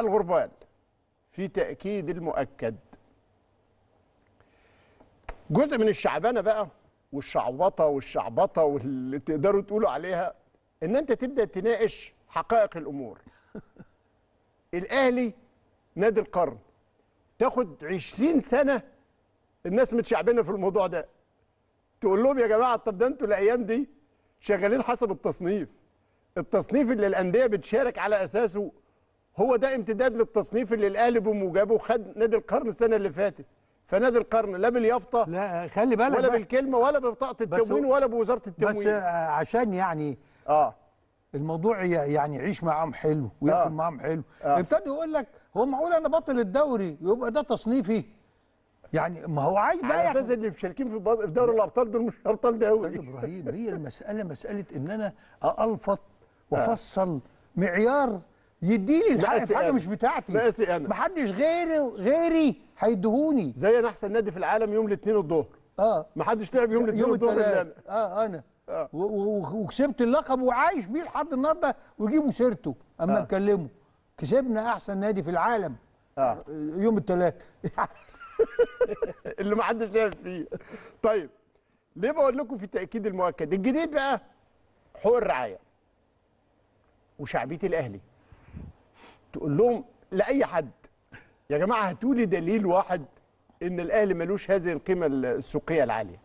الغربال في تأكيد المؤكد جزء من الشعبانة بقى والشعوطة والشعبطة واللي تقدروا تقولوا عليها إن أنت تبدأ تناقش حقائق الأمور الأهلي نادي القرن تاخد 20 سنة الناس متشعبنة في الموضوع ده تقول لهم يا جماعة طب ده أنتوا الأيام دي شغالين حسب التصنيف التصنيف اللي الأندية بتشارك على أساسه هو ده امتداد للتصنيف اللي الاهلي بموجبه خد نادي القرن السنه اللي فاتت فنادي القرن لا باليافطه لا خلي بالك ولا بالكلمه ولا ببطاقه التموين ولا بوزاره التموين بس عشان يعني اه الموضوع يعني يعيش معاهم حلو وياكل آه. معاهم حلو آه. ابتدوا يقول لك هو معقول انا بطل الدوري يبقى ده تصنيفي يعني ما هو عايز بقى على اساس اللي مشاركين في دوري الابطال دول مش ابطال دوري استاذ ابراهيم هي المساله مساله ان انا الفط آه. وافصل آه. معيار يديني الحق في حاجه مش بتاعتي ماسي انا محدش غيري غيري هيديهوني زي انا احسن نادي في العالم يوم الاثنين الظهر اه محدش لعب يوم الاثنين الظهر الا انا اه انا آه. وكسبت اللقب وعايش بيه لحد النهارده ويجيبوا سيرته اما آه. اتكلموا كسبنا احسن نادي في العالم آه. آه، يوم الثلاث اللي ما حدش لعب فيه طيب ليه بقول لكم في التاكيد المؤكد الجديد بقى حقوق الرعايه وشعبيه الاهلي تقول لهم لاي حد يا جماعه هاتوا لي دليل واحد ان الاهلي ملوش هذه القيمه السوقيه العاليه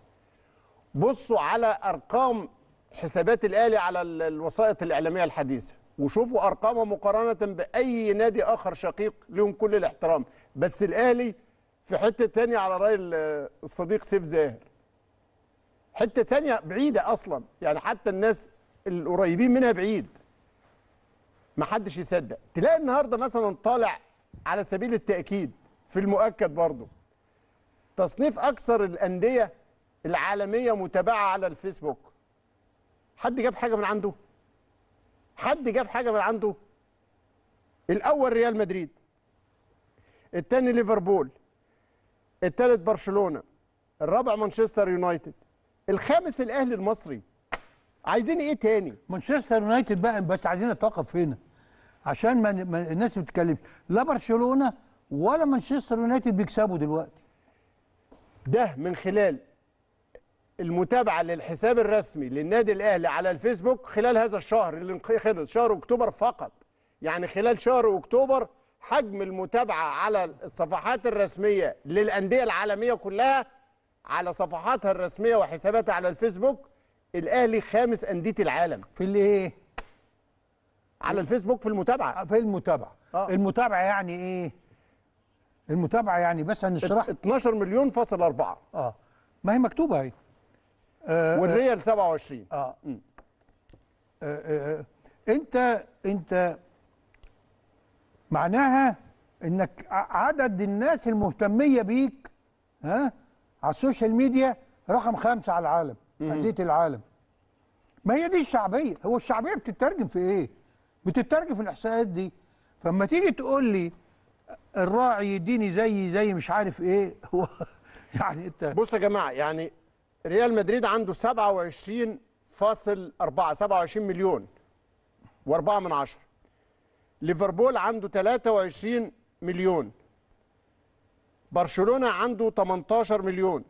بصوا على ارقام حسابات الاهلي على الوسائط الاعلاميه الحديثه وشوفوا ارقامه مقارنه باي نادي اخر شقيق لهم كل الاحترام بس الاهلي في حته تانية على راي الصديق سيف زاهر حته تانية بعيده اصلا يعني حتى الناس القريبين منها بعيد محدش يصدق تلاقي النهارده مثلا طالع على سبيل التاكيد في المؤكد برضه تصنيف اكثر الانديه العالميه متابعه على الفيسبوك حد جاب حاجه من عنده حد جاب حاجه من عنده الاول ريال مدريد الثاني ليفربول الثالث برشلونه الرابع مانشستر يونايتد الخامس الاهلي المصري عايزين ايه تاني مانشستر يونايتد بقى بس عايزين نتوقف فينا عشان ما الناس ما بتتكلمش لا برشلونه ولا مانشستر يونايتد بيكسبوا دلوقتي ده من خلال المتابعه للحساب الرسمي للنادي الاهلي على الفيسبوك خلال هذا الشهر اللي خلص شهر اكتوبر فقط يعني خلال شهر اكتوبر حجم المتابعه على الصفحات الرسميه للانديه العالميه كلها على صفحاتها الرسميه وحساباتها على الفيسبوك الاهلي خامس انديه العالم في الايه على الفيسبوك في المتابعه آه، في المتابعه آه. المتابعه يعني ايه المتابعه يعني بس هنشرح 12 مليون فاصل 4 اه ما هي مكتوبه اهي آه، والريال 27 آه. اه, آه. آه. انت انت معناها انك عدد الناس المهتميه بيك ها على السوشيال ميديا رقم خمسه على العالم انديه العالم ما هي دي الشعبيه هو الشعبيه بتترجم في ايه بتترجم في الاحصائيات دي فلما تيجي تقول لي الراعي يديني زي زي مش عارف ايه هو يعني انت بص يا جماعه يعني ريال مدريد عنده 27.4 27 مليون و4 من 10 ليفربول عنده 23 مليون برشلونه عنده 18 مليون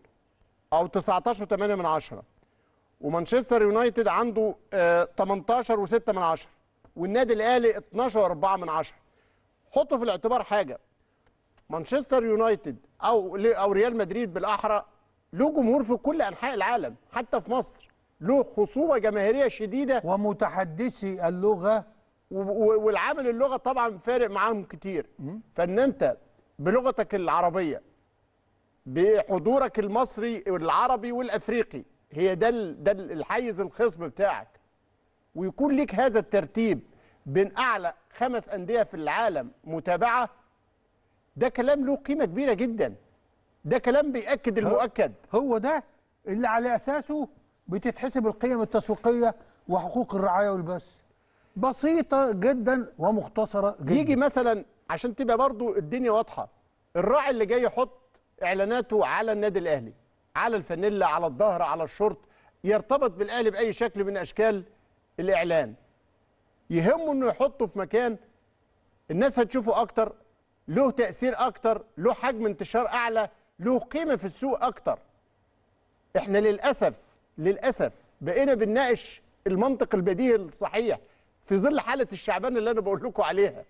او 19.8 من 10 ومانشستر يونايتد عنده 18.6 آه، من 10 والنادي الاهلي 12.4 من 10 حطوا في الاعتبار حاجه مانشستر يونايتد او او ريال مدريد بالاحرى له جمهور في كل انحاء العالم حتى في مصر له خصومه جماهيريه شديده ومتحدثي اللغه والعامل اللغه طبعا فارق معاهم كتير فان انت بلغتك العربيه بحضورك المصري والعربي والافريقي هي ده ده الحيز الخصم بتاعك ويكون ليك هذا الترتيب بين اعلى خمس انديه في العالم متابعه ده كلام له قيمه كبيره جدا ده كلام بياكد المؤكد هو ده اللي على اساسه بتتحسب القيم التسويقيه وحقوق الرعايه والبث بسيطه جدا ومختصره جدا يجي مثلا عشان تبقى برضو الدنيا واضحه الراعي اللي جاي يحط اعلاناته على النادي الاهلي على الفانيلا على الظهر على الشورت يرتبط بالاهلي باي شكل من اشكال الاعلان يهمه انه يحطه في مكان الناس هتشوفه اكتر له تاثير اكتر له حجم انتشار اعلى له قيمه في السوق اكتر احنا للاسف للاسف بقينا بنناقش المنطق البديهي الصحيح في ظل حاله الشعبان اللي انا بقول لكم عليها